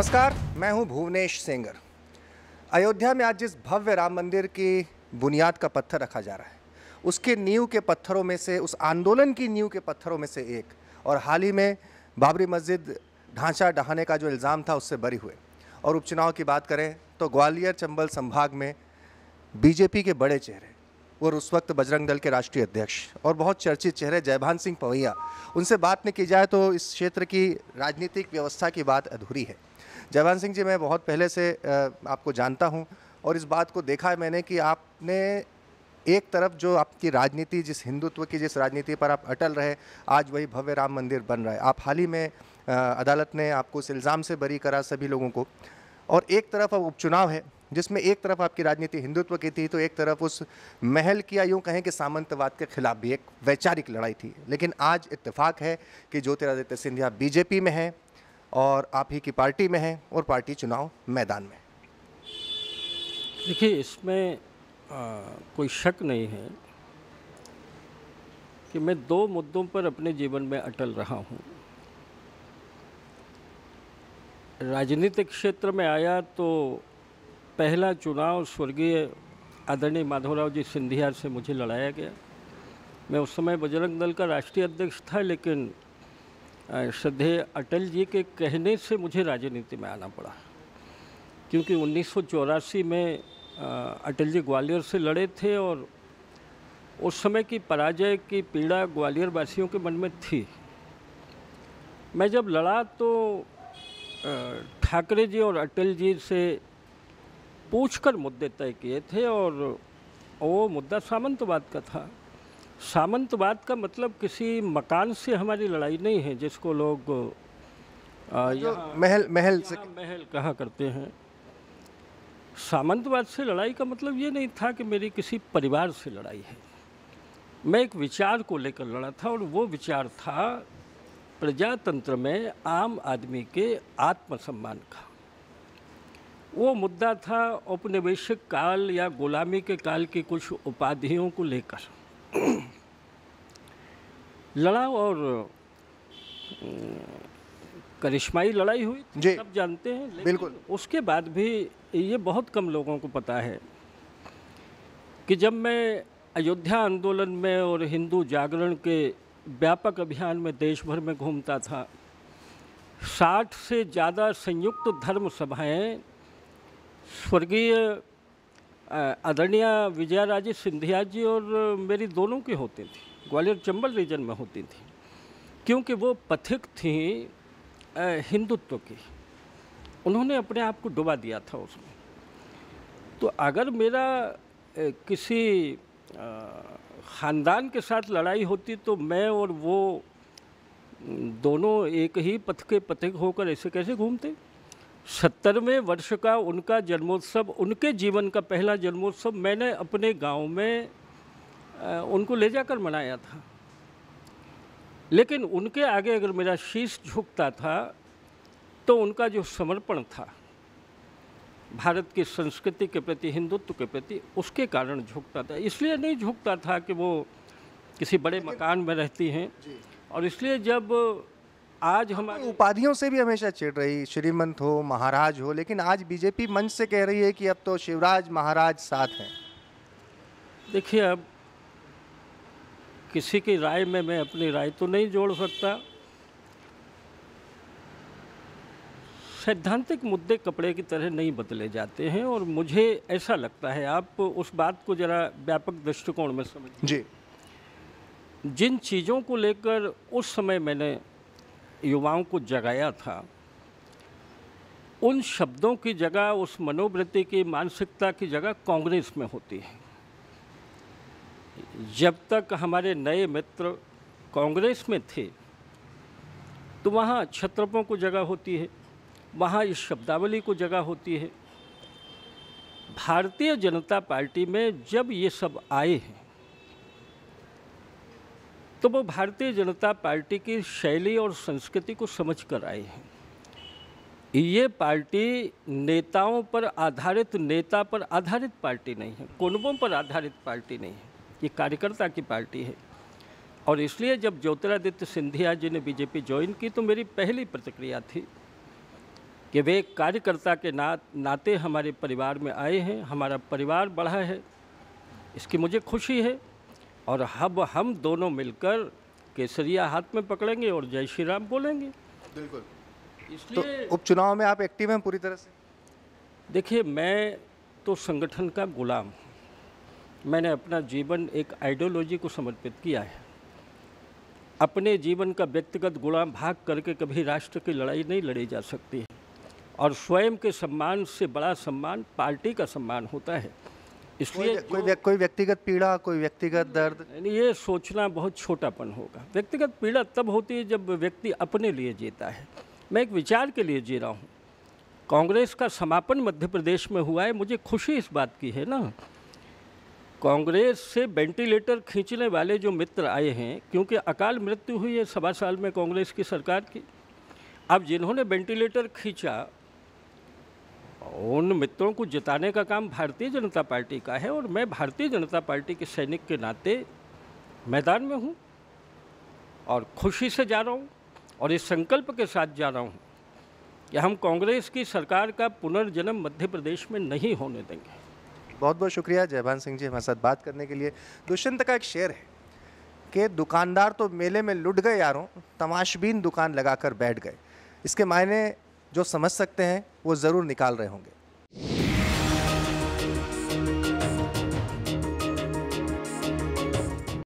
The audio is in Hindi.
नमस्कार मैं हूं भुवनेश सेंगर अयोध्या में आज जिस भव्य राम मंदिर की बुनियाद का पत्थर रखा जा रहा है उसके नींव के पत्थरों में से उस आंदोलन की नींव के पत्थरों में से एक और हाल ही में बाबरी मस्जिद ढांचा डहाने का जो इल्ज़ाम था उससे बरी हुए और उपचुनाव की बात करें तो ग्वालियर चंबल संभाग में बीजेपी के बड़े चेहरे और उस वक्त बजरंग दल के राष्ट्रीय अध्यक्ष और बहुत चर्चित चेहरे जयभान सिंह पवैया उनसे बात नहीं की जाए तो इस क्षेत्र की राजनीतिक व्यवस्था की बात अधूरी है जयवान सिंह जी मैं बहुत पहले से आपको जानता हूँ और इस बात को देखा है मैंने कि आपने एक तरफ जो आपकी राजनीति जिस हिंदुत्व की जिस राजनीति पर आप अटल रहे आज वही भव्य राम मंदिर बन रहा है आप हाल ही में अदालत ने आपको उस इल्ज़ाम से बरी करा सभी लोगों को और एक तरफ अब उपचुनाव है जिसमें एक तरफ आपकी राजनीति हिंदुत्व की थी तो एक तरफ उस महल की या यूँ कहें कि सामंतवाद के खिलाफ भी एक वैचारिक लड़ाई थी लेकिन आज इत्तेफाक है कि ज्योतिरादित्य सिंधिया बीजेपी में हैं और आप ही की पार्टी में हैं और पार्टी चुनाव मैदान में देखिए इसमें कोई शक नहीं है कि मैं दो मुद्दों पर अपने जीवन में अटल रहा हूँ राजनीतिक क्षेत्र में आया तो पहला चुनाव स्वर्गीय आदरणीय माधवराव जी सिंधिया से मुझे लड़ाया गया मैं उस समय बजरंग दल का राष्ट्रीय अध्यक्ष था लेकिन श्रद्धेय अटल जी के कहने से मुझे राजनीति में आना पड़ा क्योंकि उन्नीस में अटल जी ग्वालियर से लड़े थे और उस समय की पराजय की पीड़ा ग्वालियर वासियों के मन में थी मैं जब लड़ा तो ठाकरे जी और अटल जी से पूछकर मुद्दे तय किए थे और वो मुद्दा सामंतवाद का था सामंतवाद का मतलब किसी मकान से हमारी लड़ाई नहीं है जिसको लोग आ, तो महल महल से महल कहा करते हैं सामंतवाद से लड़ाई का मतलब ये नहीं था कि मेरी किसी परिवार से लड़ाई है मैं एक विचार को लेकर लड़ा था और वो विचार था प्रजातंत्र में आम आदमी के आत्मसम्मान का वो मुद्दा था औपनिवेशिक काल या गुलामी के काल की कुछ उपाधियों को लेकर लड़ाव और करिश्माई लड़ाई हुई तो जी सब जानते हैं लेकिन बिल्कुल उसके बाद भी ये बहुत कम लोगों को पता है कि जब मैं अयोध्या आंदोलन में और हिंदू जागरण के व्यापक अभियान में देश भर में घूमता था साठ से ज़्यादा संयुक्त धर्म सभाएं स्वर्गीय आदरणीय विजया राजे सिंधिया जी और मेरी दोनों की होती थी ग्वालियर चंबल रीजन में होती थी क्योंकि वो पथिक थी हिंदुत्व की उन्होंने अपने आप को डुबा दिया था उसमें तो अगर मेरा किसी ख़ानदान के साथ लड़ाई होती तो मैं और वो दोनों एक ही पथ के पथिक होकर ऐसे कैसे घूमते सत्तरवें वर्ष का उनका जन्मोत्सव उनके जीवन का पहला जन्मोत्सव मैंने अपने गांव में उनको ले जाकर मनाया था लेकिन उनके आगे अगर मेरा शीश झुकता था तो उनका जो समर्पण था भारत की संस्कृति के प्रति हिंदुत्व के प्रति उसके कारण झुकता था इसलिए नहीं झुकता था कि वो किसी बड़े मकान में रहती हैं और इसलिए जब आज हम तो उपाधियों से भी हमेशा चिड़ रही श्रीमंत हो महाराज हो लेकिन आज बीजेपी मंच से कह रही है कि अब तो शिवराज महाराज साथ हैं देखिए अब किसी की राय में मैं अपनी राय तो नहीं जोड़ सकता सैद्धांतिक मुद्दे कपड़े की तरह नहीं बदले जाते हैं और मुझे ऐसा लगता है आप उस बात को ज़रा व्यापक दृष्टिकोण में समझ जी जिन चीज़ों को लेकर उस समय मैंने युवाओं को जगाया था उन शब्दों की जगह उस मनोवृत्ति की मानसिकता की जगह कांग्रेस में होती है जब तक हमारे नए मित्र कांग्रेस में थे तो वहाँ छत्रपों को जगह होती है वहाँ इस शब्दावली को जगह होती है भारतीय जनता पार्टी में जब ये सब आए हैं तो वो भारतीय जनता पार्टी की शैली और संस्कृति को समझ कर आए हैं ये पार्टी नेताओं पर आधारित नेता पर आधारित पार्टी नहीं है कुनबों पर आधारित पार्टी नहीं है ये कार्यकर्ता की पार्टी है और इसलिए जब ज्योतिरादित्य सिंधिया जी ने बीजेपी ज्वाइन की तो मेरी पहली प्रतिक्रिया थी कि वे कार्यकर्ता के ना नाते हमारे परिवार में आए हैं हमारा परिवार बढ़ा है इसकी मुझे खुशी है और हब हम दोनों मिलकर केसरिया हाथ में पकड़ेंगे और जय श्री राम बोलेंगे बिल्कुल इसलिए तो उपचुनाव में आप एक्टिव हैं पूरी तरह से देखिए मैं तो संगठन का गुलाम हूँ मैंने अपना जीवन एक आइडियोलॉजी को समर्पित किया है अपने जीवन का व्यक्तिगत गुलाम भाग करके कभी राष्ट्र की लड़ाई नहीं लड़ी जा सकती है और स्वयं के सम्मान से बड़ा सम्मान पार्टी का सम्मान होता है इसलिए कोई कोई, कोई व्यक्तिगत पीड़ा कोई व्यक्तिगत दर्द ये सोचना बहुत छोटापन होगा व्यक्तिगत पीड़ा तब होती है जब व्यक्ति अपने लिए जीता है मैं एक विचार के लिए जी रहा हूँ कांग्रेस का समापन मध्य प्रदेश में हुआ है मुझे खुशी इस बात की है ना कांग्रेस से वेंटिलेटर खींचने वाले जो मित्र आए हैं क्योंकि अकाल मृत्यु हुई है सवा साल में कांग्रेस की सरकार की अब जिन्होंने वेंटिलेटर खींचा उन मित्रों को जिताने का काम भारतीय जनता पार्टी का है और मैं भारतीय जनता पार्टी के सैनिक के नाते मैदान में हूँ और खुशी से जा रहा हूँ और इस संकल्प के साथ जा रहा हूँ कि हम कांग्रेस की सरकार का पुनर्जन्म मध्य प्रदेश में नहीं होने देंगे बहुत बहुत शुक्रिया जयभान सिंह जी हमारे साथ बात करने के लिए दुष्यंत का एक शेर है कि दुकानदार तो मेले में लुट गए यारों तमाशबीन दुकान लगाकर बैठ गए इसके मायने जो समझ सकते हैं वो ज़रूर निकाल रहे होंगे